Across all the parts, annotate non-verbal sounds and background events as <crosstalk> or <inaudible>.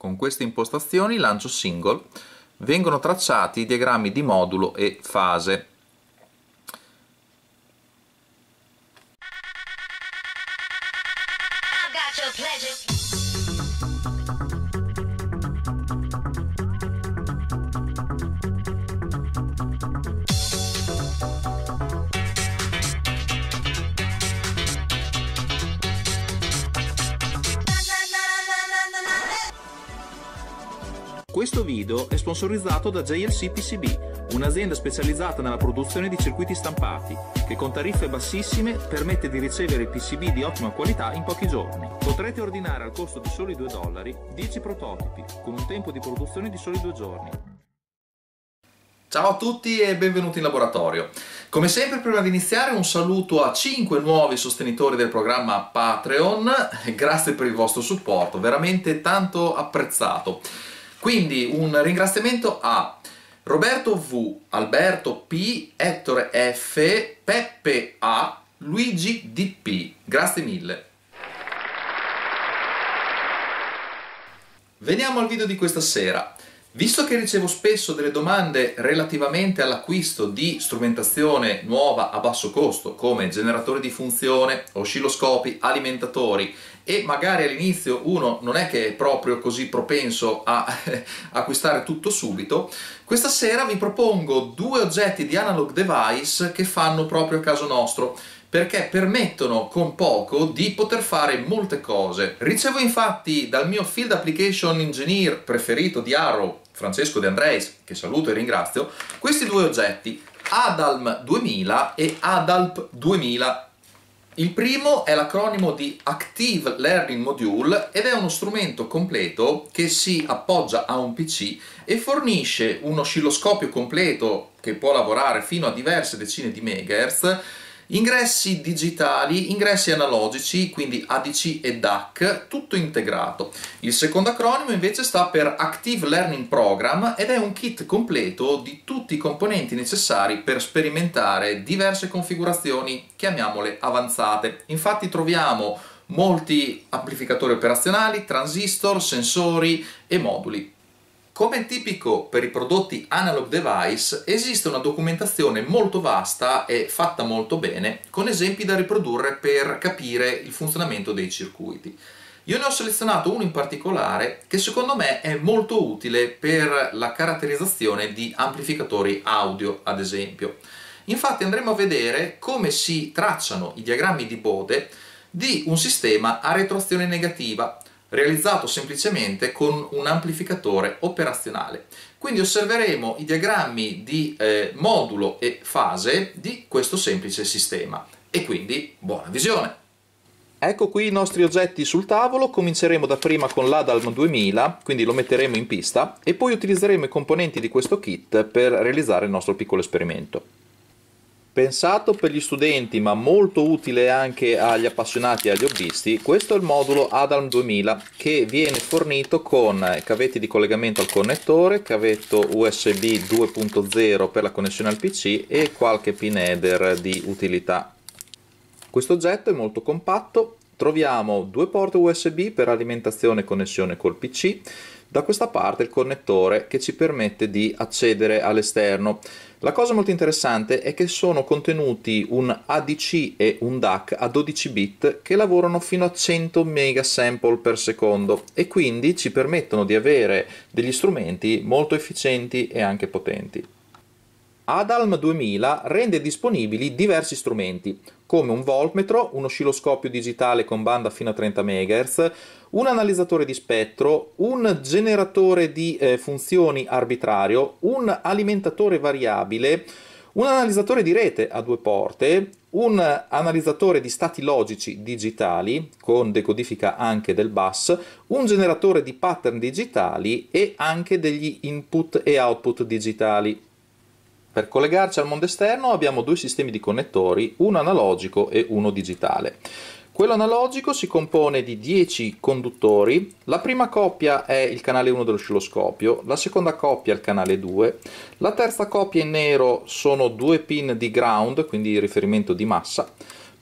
Con queste impostazioni lancio single vengono tracciati i diagrammi di modulo e fase. sponsorizzato da JLC PCB, un'azienda specializzata nella produzione di circuiti stampati, che con tariffe bassissime permette di ricevere PCB di ottima qualità in pochi giorni. Potrete ordinare al costo di soli 2 dollari 10 prototipi, con un tempo di produzione di soli 2 giorni. Ciao a tutti e benvenuti in laboratorio. Come sempre prima di iniziare un saluto a 5 nuovi sostenitori del programma Patreon, grazie per il vostro supporto, veramente tanto apprezzato. Quindi un ringraziamento a Roberto V, Alberto P, Ettore F, Peppe A, Luigi DP. Grazie mille. Veniamo al video di questa sera. Visto che ricevo spesso delle domande relativamente all'acquisto di strumentazione nuova a basso costo come generatori di funzione, oscilloscopi, alimentatori e magari all'inizio uno non è che è proprio così propenso a <laughs> acquistare tutto subito, questa sera vi propongo due oggetti di analog device che fanno proprio a caso nostro perché permettono con poco di poter fare molte cose. Ricevo infatti dal mio Field Application Engineer preferito di Arrow, Francesco De Andreis, che saluto e ringrazio, questi due oggetti, ADALM 2000 e ADALP 2000. Il primo è l'acronimo di Active Learning Module ed è uno strumento completo che si appoggia a un PC e fornisce un oscilloscopio completo che può lavorare fino a diverse decine di megahertz Ingressi digitali, ingressi analogici, quindi ADC e DAC, tutto integrato. Il secondo acronimo invece sta per Active Learning Program ed è un kit completo di tutti i componenti necessari per sperimentare diverse configurazioni, chiamiamole avanzate. Infatti troviamo molti amplificatori operazionali, transistor, sensori e moduli. Come tipico per i prodotti analog device, esiste una documentazione molto vasta e fatta molto bene, con esempi da riprodurre per capire il funzionamento dei circuiti. Io ne ho selezionato uno in particolare che secondo me è molto utile per la caratterizzazione di amplificatori audio, ad esempio. Infatti andremo a vedere come si tracciano i diagrammi di Bode di un sistema a retroazione negativa, realizzato semplicemente con un amplificatore operazionale. Quindi osserveremo i diagrammi di eh, modulo e fase di questo semplice sistema e quindi buona visione! Ecco qui i nostri oggetti sul tavolo, cominceremo da prima con l'Adalm 2000, quindi lo metteremo in pista e poi utilizzeremo i componenti di questo kit per realizzare il nostro piccolo esperimento. Pensato per gli studenti ma molto utile anche agli appassionati e agli hobbisti, questo è il modulo Adam 2000 che viene fornito con cavetti di collegamento al connettore, cavetto USB 2.0 per la connessione al PC e qualche pin header di utilità. Questo oggetto è molto compatto, troviamo due porte USB per alimentazione e connessione col PC, da questa parte il connettore che ci permette di accedere all'esterno. La cosa molto interessante è che sono contenuti un ADC e un DAC a 12 bit che lavorano fino a 100 mega sample per secondo e quindi ci permettono di avere degli strumenti molto efficienti e anche potenti. Adalm 2000 rende disponibili diversi strumenti, come un voltmetro, un oscilloscopio digitale con banda fino a 30 MHz, un analizzatore di spettro, un generatore di eh, funzioni arbitrario, un alimentatore variabile, un analizzatore di rete a due porte, un analizzatore di stati logici digitali con decodifica anche del bus, un generatore di pattern digitali e anche degli input e output digitali. Per collegarci al mondo esterno abbiamo due sistemi di connettori, uno analogico e uno digitale. Quello analogico si compone di 10 conduttori, la prima coppia è il canale 1 dell'oscilloscopio, la seconda coppia è il canale 2, la terza coppia in nero sono due pin di ground, quindi riferimento di massa,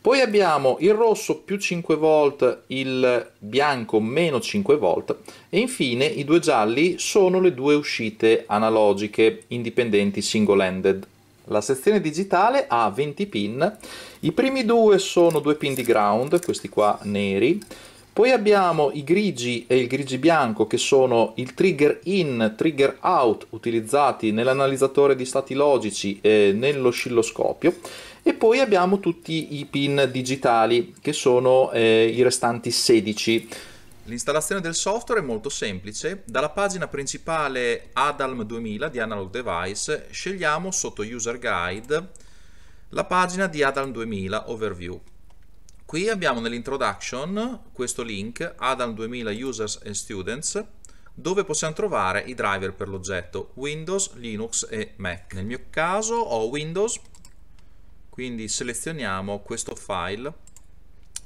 poi abbiamo il rosso più 5 volt, il bianco meno 5 volt e infine i due gialli sono le due uscite analogiche indipendenti single ended. La sezione digitale ha 20 pin, i primi due sono due pin di ground, questi qua neri, poi abbiamo i grigi e il grigi bianco che sono il trigger in, trigger out utilizzati nell'analizzatore di stati logici e nell'oscilloscopio e poi abbiamo tutti i pin digitali che sono eh, i restanti 16. L'installazione del software è molto semplice, dalla pagina principale ADALM 2000 di Analog Device scegliamo sotto User Guide la pagina di ADALM 2000 Overview Qui abbiamo nell'introduction questo link Adam 2000 Users and Students dove possiamo trovare i driver per l'oggetto Windows, Linux e Mac. Nel mio caso ho Windows, quindi selezioniamo questo file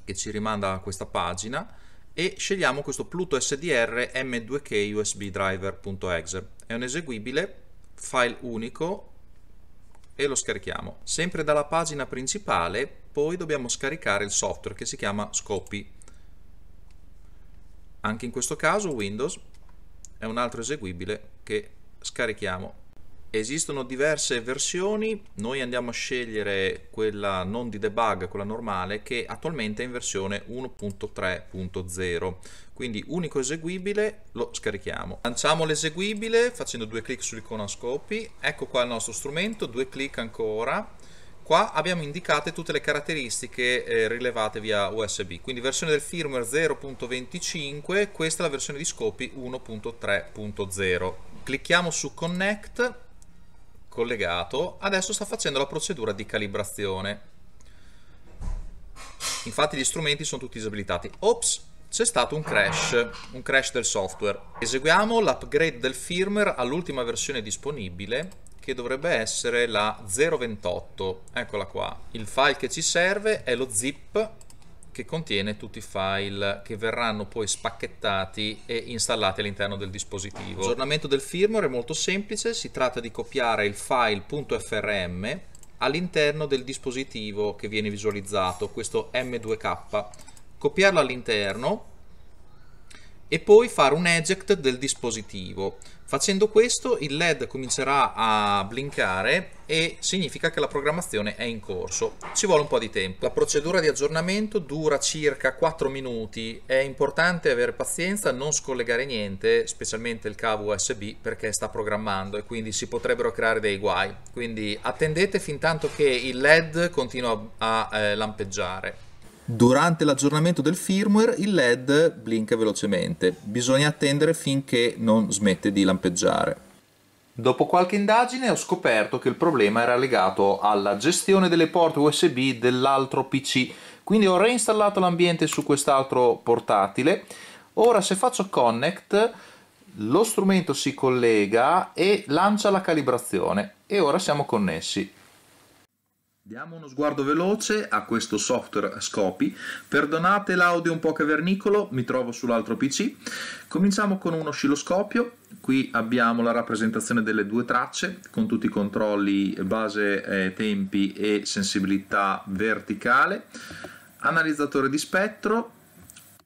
che ci rimanda a questa pagina e scegliamo questo Pluto SDR M2K USB driver.exe. È un eseguibile, file unico e lo scarichiamo. Sempre dalla pagina principale poi dobbiamo scaricare il software che si chiama Scopy. Anche in questo caso Windows è un altro eseguibile che scarichiamo Esistono diverse versioni, noi andiamo a scegliere quella non di debug, quella normale, che attualmente è in versione 1.3.0. Quindi unico eseguibile, lo scarichiamo. Lanciamo l'eseguibile facendo due clic sull'icona scopi, ecco qua il nostro strumento, due clic ancora. Qua abbiamo indicate tutte le caratteristiche eh, rilevate via USB, quindi versione del firmware 0.25, questa è la versione di scopi 1.3.0. Clicchiamo su Connect collegato, adesso sta facendo la procedura di calibrazione. Infatti gli strumenti sono tutti disabilitati. Ops, c'è stato un crash, un crash del software. Eseguiamo l'upgrade del firmware all'ultima versione disponibile che dovrebbe essere la 028. Eccola qua. Il file che ci serve è lo zip che contiene tutti i file che verranno poi spacchettati e installati all'interno del dispositivo. L'aggiornamento del firmware è molto semplice, si tratta di copiare il file.frm all'interno del dispositivo che viene visualizzato, questo M2K. Copiarlo all'interno e poi fare un eject del dispositivo. Facendo questo il LED comincerà a blinkare e significa che la programmazione è in corso. Ci vuole un po' di tempo. La procedura di aggiornamento dura circa 4 minuti. È importante avere pazienza, non scollegare niente, specialmente il cavo USB perché sta programmando e quindi si potrebbero creare dei guai. Quindi attendete fin tanto che il LED continua a eh, lampeggiare. Durante l'aggiornamento del firmware il LED blinca velocemente, bisogna attendere finché non smette di lampeggiare. Dopo qualche indagine ho scoperto che il problema era legato alla gestione delle porte USB dell'altro PC, quindi ho reinstallato l'ambiente su quest'altro portatile. Ora se faccio connect lo strumento si collega e lancia la calibrazione e ora siamo connessi. Diamo uno sguardo veloce a questo software Scopi. Perdonate l'audio un po' cavernicolo, mi trovo sull'altro PC. Cominciamo con un oscilloscopio. Qui abbiamo la rappresentazione delle due tracce con tutti i controlli base, eh, tempi e sensibilità verticale. Analizzatore di spettro,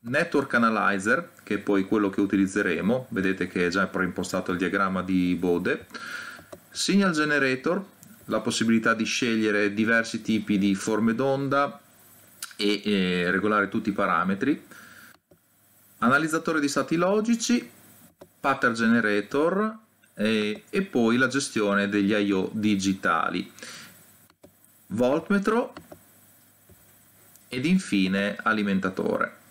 network analyzer, che è poi quello che utilizzeremo. Vedete che è già preimpostato il diagramma di Bode. Signal generator, la possibilità di scegliere diversi tipi di forme d'onda e eh, regolare tutti i parametri, analizzatore di stati logici, pattern generator eh, e poi la gestione degli I.O. digitali, voltmetro ed infine alimentatore.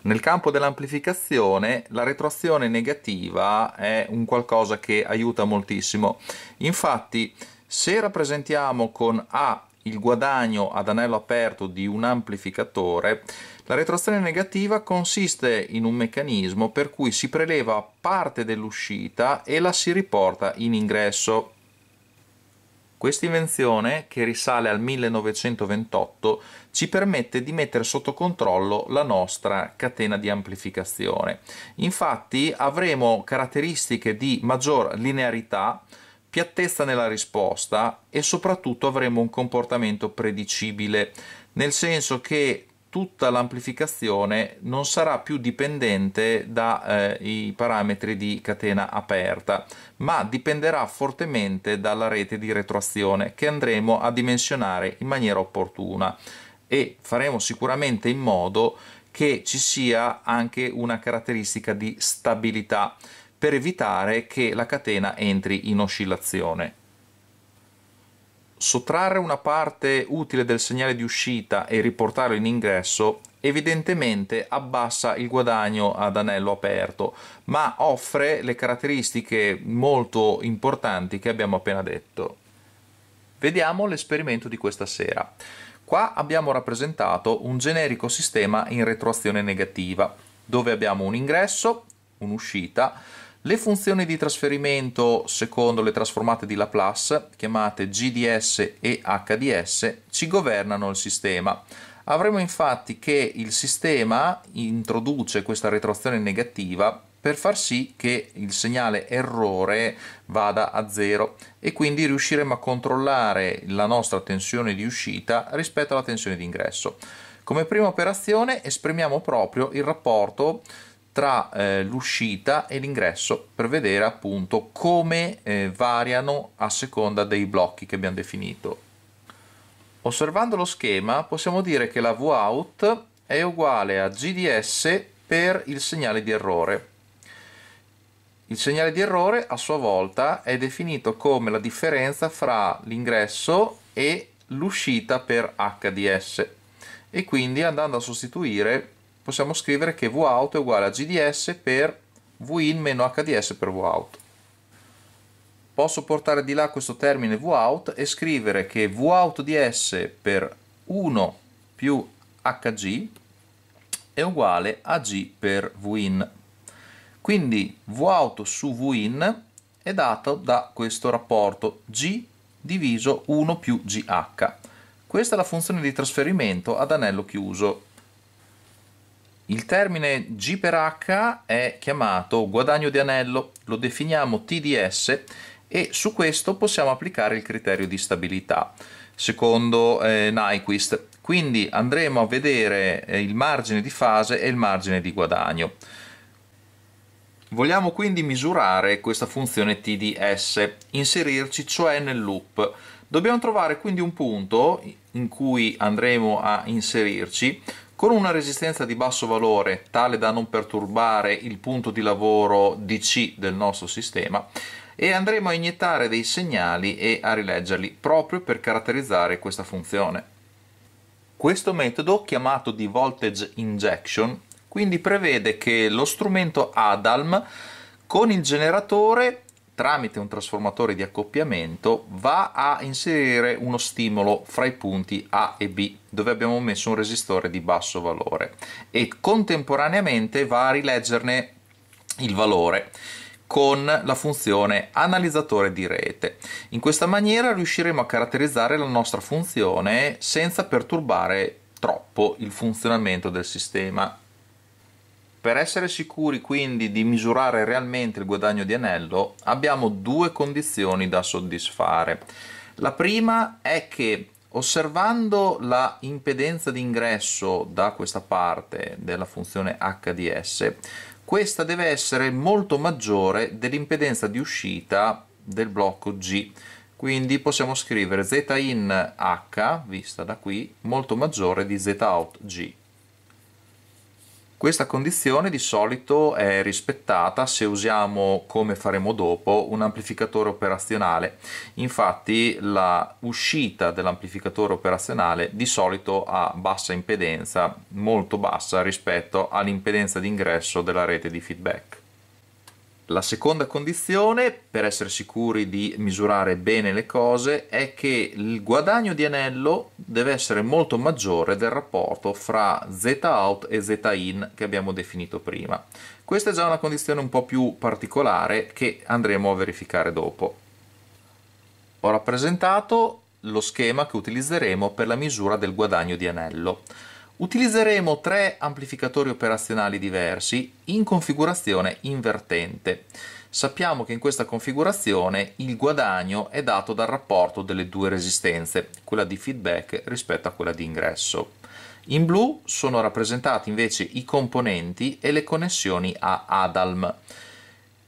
Nel campo dell'amplificazione la retroazione negativa è un qualcosa che aiuta moltissimo. Infatti se rappresentiamo con A il guadagno ad anello aperto di un amplificatore, la retroazione negativa consiste in un meccanismo per cui si preleva parte dell'uscita e la si riporta in ingresso. Questa invenzione, che risale al 1928, ci permette di mettere sotto controllo la nostra catena di amplificazione. Infatti avremo caratteristiche di maggior linearità, piattezza nella risposta e soprattutto avremo un comportamento predicibile, nel senso che tutta l'amplificazione non sarà più dipendente dai eh, parametri di catena aperta, ma dipenderà fortemente dalla rete di retroazione che andremo a dimensionare in maniera opportuna e faremo sicuramente in modo che ci sia anche una caratteristica di stabilità per evitare che la catena entri in oscillazione. Sottrarre una parte utile del segnale di uscita e riportarlo in ingresso evidentemente abbassa il guadagno ad anello aperto, ma offre le caratteristiche molto importanti che abbiamo appena detto. Vediamo l'esperimento di questa sera. Qua abbiamo rappresentato un generico sistema in retroazione negativa, dove abbiamo un ingresso, un'uscita, le funzioni di trasferimento secondo le trasformate di Laplace, chiamate GDS e HDS, ci governano il sistema. Avremo infatti che il sistema introduce questa retroazione negativa per far sì che il segnale errore vada a zero e quindi riusciremo a controllare la nostra tensione di uscita rispetto alla tensione di ingresso. Come prima operazione esprimiamo proprio il rapporto tra eh, l'uscita e l'ingresso per vedere appunto come eh, variano a seconda dei blocchi che abbiamo definito. Osservando lo schema possiamo dire che la Vout è uguale a GDS per il segnale di errore il segnale di errore a sua volta è definito come la differenza fra l'ingresso e l'uscita per HDS e quindi andando a sostituire possiamo scrivere che Vout è uguale a GDS per Vin meno HDS per Vout. Posso portare di là questo termine Vout e scrivere che Vout di S per 1 più HG è uguale a G per Vin. Quindi Vout su Vin è dato da questo rapporto G diviso 1 più GH. Questa è la funzione di trasferimento ad anello chiuso. Il termine G per H è chiamato guadagno di anello, lo definiamo TDS e su questo possiamo applicare il criterio di stabilità secondo eh, Nyquist. Quindi andremo a vedere eh, il margine di fase e il margine di guadagno. Vogliamo quindi misurare questa funzione TDS, inserirci cioè nel loop. Dobbiamo trovare quindi un punto in cui andremo a inserirci con una resistenza di basso valore tale da non perturbare il punto di lavoro DC del nostro sistema e andremo a iniettare dei segnali e a rileggerli proprio per caratterizzare questa funzione. Questo metodo, chiamato di voltage injection, quindi prevede che lo strumento ADALM con il generatore tramite un trasformatore di accoppiamento va a inserire uno stimolo fra i punti A e B dove abbiamo messo un resistore di basso valore e contemporaneamente va a rileggerne il valore con la funzione analizzatore di rete. In questa maniera riusciremo a caratterizzare la nostra funzione senza perturbare troppo il funzionamento del sistema. Per essere sicuri quindi di misurare realmente il guadagno di anello abbiamo due condizioni da soddisfare. La prima è che osservando la impedenza d'ingresso da questa parte della funzione HDS questa deve essere molto maggiore dell'impedenza di uscita del blocco G quindi possiamo scrivere z in h vista da qui molto maggiore di z out G questa condizione di solito è rispettata se usiamo, come faremo dopo, un amplificatore operazionale. Infatti la uscita dell'amplificatore operazionale di solito ha bassa impedenza, molto bassa rispetto all'impedenza d'ingresso della rete di feedback. La seconda condizione, per essere sicuri di misurare bene le cose, è che il guadagno di anello deve essere molto maggiore del rapporto fra z out e z in che abbiamo definito prima. Questa è già una condizione un po' più particolare che andremo a verificare dopo. Ho rappresentato lo schema che utilizzeremo per la misura del guadagno di anello. Utilizzeremo tre amplificatori operazionali diversi in configurazione invertente. Sappiamo che in questa configurazione il guadagno è dato dal rapporto delle due resistenze, quella di feedback rispetto a quella di ingresso. In blu sono rappresentati invece i componenti e le connessioni a ADALM.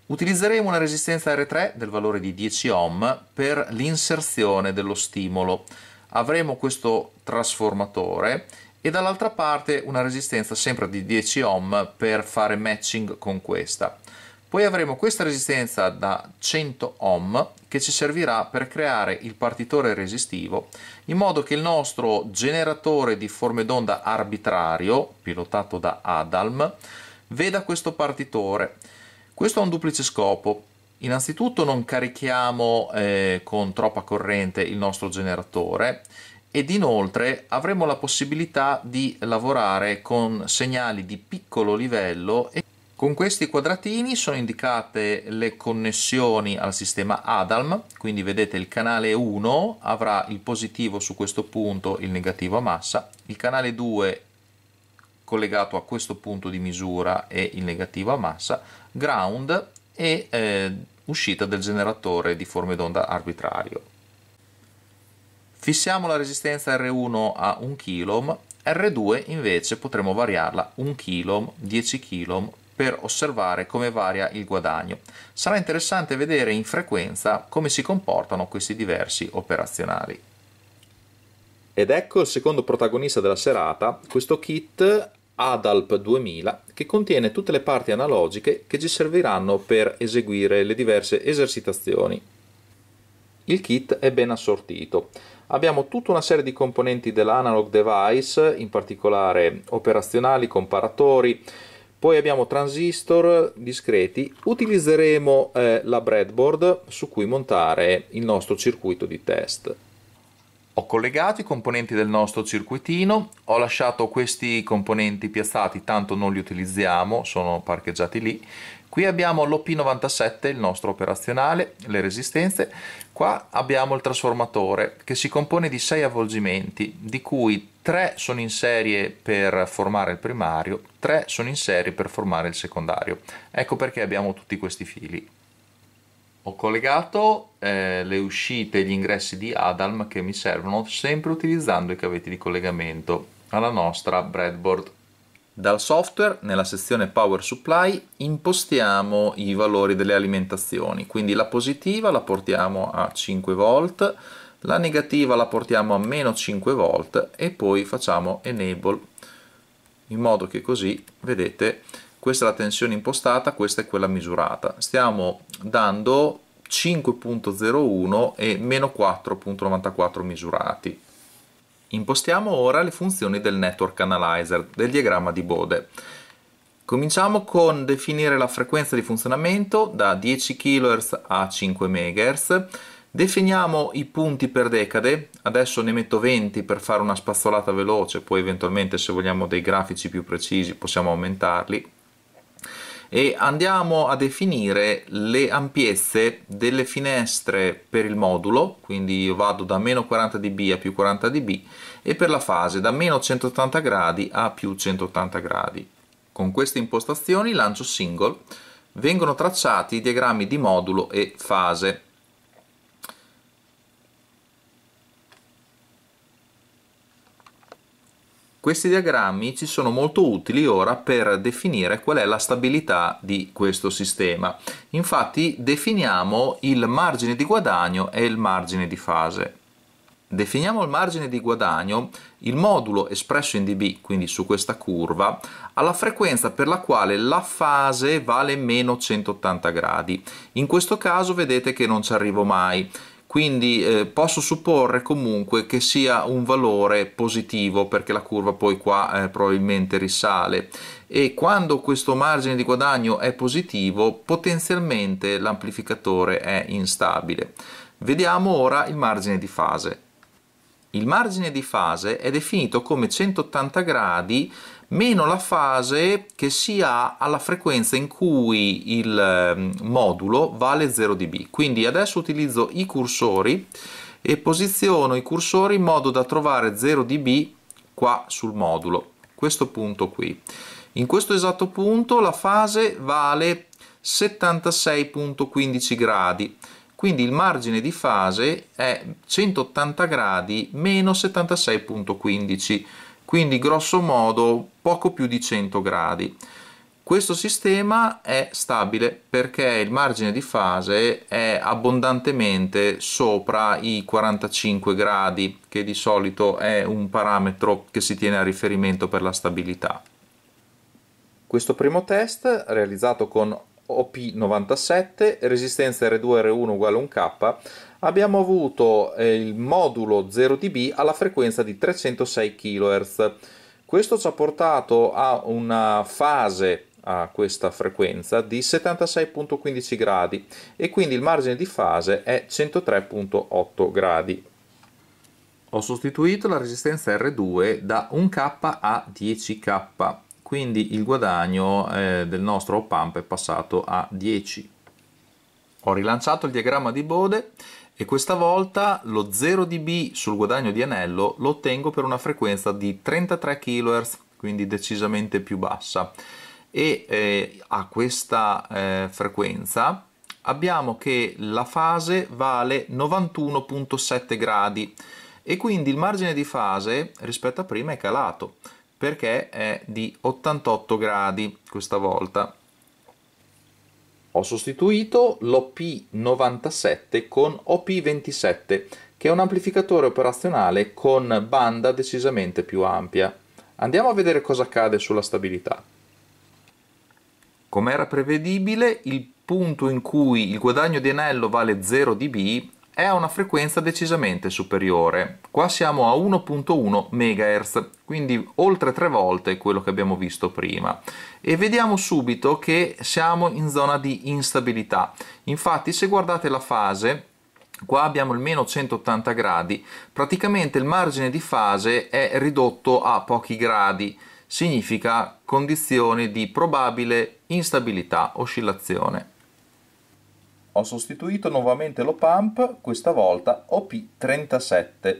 Utilizzeremo una resistenza R3 del valore di 10 ohm per l'inserzione dello stimolo. Avremo questo trasformatore e dall'altra parte una resistenza sempre di 10 ohm per fare matching con questa. Poi avremo questa resistenza da 100 ohm che ci servirà per creare il partitore resistivo in modo che il nostro generatore di forme d'onda arbitrario, pilotato da Adalm, veda questo partitore. Questo ha un duplice scopo. Innanzitutto non carichiamo eh, con troppa corrente il nostro generatore ed inoltre avremo la possibilità di lavorare con segnali di piccolo livello e con questi quadratini sono indicate le connessioni al sistema ADALM, quindi vedete il canale 1 avrà il positivo su questo punto, il negativo a massa, il canale 2 collegato a questo punto di misura e il negativo a massa, ground e eh, uscita del generatore di forme d'onda arbitrario. Fissiamo la resistenza R1 a 1 kg, R2 invece potremo variarla 1 kg, 10 kg per osservare come varia il guadagno. Sarà interessante vedere in frequenza come si comportano questi diversi operazionali. Ed ecco il secondo protagonista della serata, questo kit ADALP 2000 che contiene tutte le parti analogiche che ci serviranno per eseguire le diverse esercitazioni. Il kit è ben assortito abbiamo tutta una serie di componenti dell'analog device, in particolare operazionali, comparatori, poi abbiamo transistor discreti, utilizzeremo eh, la breadboard su cui montare il nostro circuito di test. Ho collegato i componenti del nostro circuitino, ho lasciato questi componenti piazzati, tanto non li utilizziamo, sono parcheggiati lì, Qui abbiamo l'OP97, il nostro operazionale, le resistenze. Qua abbiamo il trasformatore che si compone di 6 avvolgimenti, di cui 3 sono in serie per formare il primario, 3 sono in serie per formare il secondario. Ecco perché abbiamo tutti questi fili. Ho collegato eh, le uscite e gli ingressi di ADALM che mi servono sempre utilizzando i cavetti di collegamento alla nostra breadboard dal software, nella sezione Power Supply, impostiamo i valori delle alimentazioni, quindi la positiva la portiamo a 5 volt, la negativa la portiamo a meno 5 volt e poi facciamo Enable, in modo che così, vedete, questa è la tensione impostata, questa è quella misurata. Stiamo dando 5.01 e meno 4.94 misurati. Impostiamo ora le funzioni del network analyzer, del diagramma di Bode. Cominciamo con definire la frequenza di funzionamento da 10 kHz a 5 MHz. Definiamo i punti per decade, adesso ne metto 20 per fare una spazzolata veloce, poi eventualmente se vogliamo dei grafici più precisi possiamo aumentarli e andiamo a definire le ampiezze delle finestre per il modulo, quindi io vado da meno 40 dB a più 40 dB e per la fase da meno 180 gradi a più 180 gradi. Con queste impostazioni lancio single, vengono tracciati i diagrammi di modulo e fase. Questi diagrammi ci sono molto utili ora per definire qual è la stabilità di questo sistema. Infatti definiamo il margine di guadagno e il margine di fase. Definiamo il margine di guadagno, il modulo espresso in dB, quindi su questa curva, alla frequenza per la quale la fase vale meno 180 gradi. In questo caso vedete che non ci arrivo mai quindi eh, posso supporre comunque che sia un valore positivo perché la curva poi qua eh, probabilmente risale e quando questo margine di guadagno è positivo potenzialmente l'amplificatore è instabile. Vediamo ora il margine di fase. Il margine di fase è definito come 180 gradi meno la fase che si ha alla frequenza in cui il ehm, modulo vale 0 dB. Quindi adesso utilizzo i cursori e posiziono i cursori in modo da trovare 0 dB qua sul modulo, questo punto qui. In questo esatto punto la fase vale 76.15 gradi quindi il margine di fase è 180 gradi meno 76.15 quindi grosso modo poco più di 100 gradi questo sistema è stabile perché il margine di fase è abbondantemente sopra i 45 gradi che di solito è un parametro che si tiene a riferimento per la stabilità questo primo test realizzato con OP97, resistenza R2R1 uguale 1K, abbiamo avuto eh, il modulo 0dB alla frequenza di 306 kHz. Questo ci ha portato a una fase a questa frequenza di 76.15 gradi e quindi il margine di fase è 103.8 gradi. Ho sostituito la resistenza R2 da 1K a 10K quindi il guadagno eh, del nostro op amp è passato a 10 ho rilanciato il diagramma di Bode e questa volta lo 0 dB sul guadagno di anello lo ottengo per una frequenza di 33 kHz quindi decisamente più bassa e eh, a questa eh, frequenza abbiamo che la fase vale 91.7 gradi e quindi il margine di fase rispetto a prima è calato perché è di 88 gradi questa volta. Ho sostituito l'OP97 con OP27 che è un amplificatore operazionale con banda decisamente più ampia. Andiamo a vedere cosa accade sulla stabilità. Come era prevedibile, il punto in cui il guadagno di anello vale 0 dB è a una frequenza decisamente superiore. Qua siamo a 1.1 MHz, quindi oltre tre volte quello che abbiamo visto prima. E vediamo subito che siamo in zona di instabilità. Infatti se guardate la fase qua abbiamo il meno 180 gradi, praticamente il margine di fase è ridotto a pochi gradi, significa condizioni di probabile instabilità, oscillazione ho sostituito nuovamente lo pump, questa volta OP37.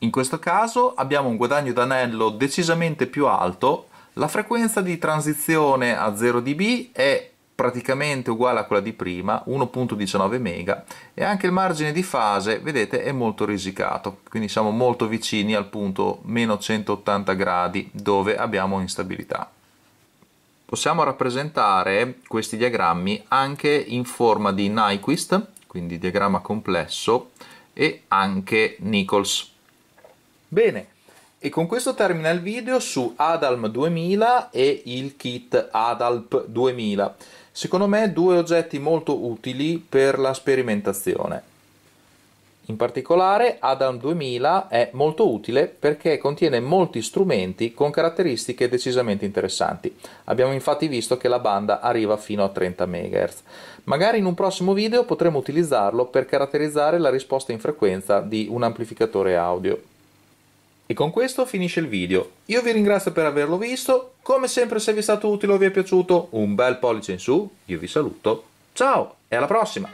In questo caso abbiamo un guadagno d'anello decisamente più alto, la frequenza di transizione a 0 dB è praticamente uguale a quella di prima, 1.19 mega, e anche il margine di fase, vedete, è molto risicato, quindi siamo molto vicini al punto meno 180 gradi dove abbiamo instabilità possiamo rappresentare questi diagrammi anche in forma di Nyquist, quindi diagramma complesso, e anche Nichols. Bene, e con questo termina il video su Adalm 2000 e il kit Adalp 2000. Secondo me due oggetti molto utili per la sperimentazione. In particolare Adam 2000 è molto utile perché contiene molti strumenti con caratteristiche decisamente interessanti. Abbiamo infatti visto che la banda arriva fino a 30 MHz. Magari in un prossimo video potremo utilizzarlo per caratterizzare la risposta in frequenza di un amplificatore audio. E con questo finisce il video. Io vi ringrazio per averlo visto, come sempre se vi è stato utile o vi è piaciuto un bel pollice in su, io vi saluto, ciao e alla prossima!